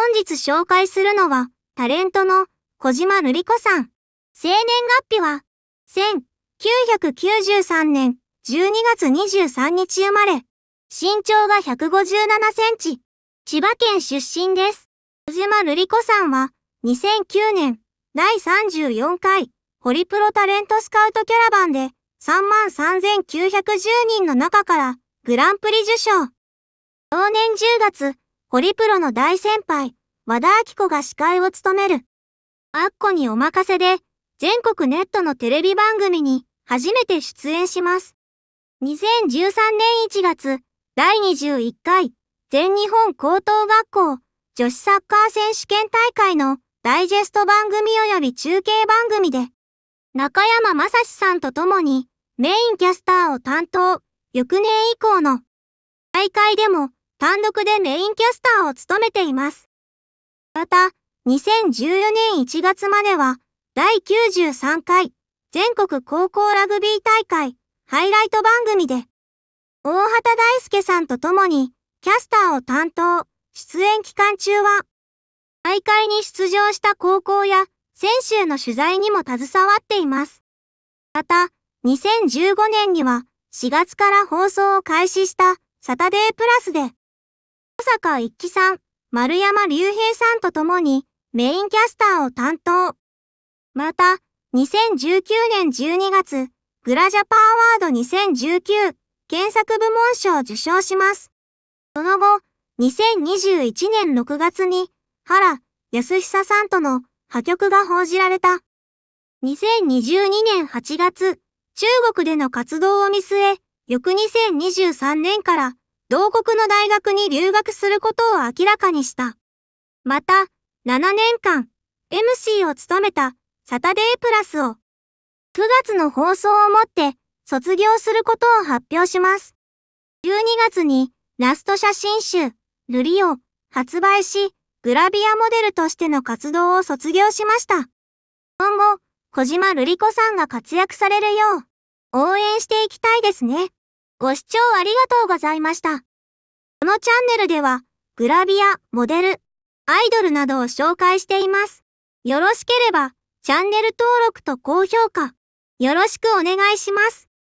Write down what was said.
本日紹介するのは、タレントの小島瑠璃子さん。生年月日は、1993年12月23日生まれ。身長が157センチ。千葉県出身です。小島瑠璃子さんは、2009年、第34回、ホリプロタレントスカウトキャラバンで、33,910人の中から、グランプリ受賞。同年10月、ホリプロの大先輩、和田明子が司会を務める。アッコにお任せで、全国ネットのテレビ番組に初めて出演します。2013年1月、第21回全日本高等学校女子サッカー選手権大会のダイジェスト番組及び中継番組で、中山雅史さんと共にメインキャスターを担当、翌年以降の大会でも単独でメインキャスターを務めています。また、2014年1月までは、第93回全国高校ラグビー大会ハイライト番組で、大畑大輔さんと共にキャスターを担当、出演期間中は、大会に出場した高校や選手への取材にも携わっています。また、2015年には4月から放送を開始したサタデープラスで、坂一輝さん、丸山隆平さんと共にメインキャスターを担当。また、2019年12月、グラジャパーワード2019検索部門賞を受賞します。その後、2021年6月に、原康久さんとの破局が報じられた。2022年8月、中国での活動を見据え、翌2023年から同国の大学に留学することを明らかにした。また、7年間、MC を務めたサタデープラスを、9月の放送をもって卒業することを発表します。12月にラスト写真集、ルリを発売し、グラビアモデルとしての活動を卒業しました。今後、小島瑠璃子さんが活躍されるよう、応援していきたいですね。ご視聴ありがとうございました。このチャンネルでは、グラビア、モデル、アイドルなどを紹介しています。よろしければ、チャンネル登録と高評価、よろしくお願いします。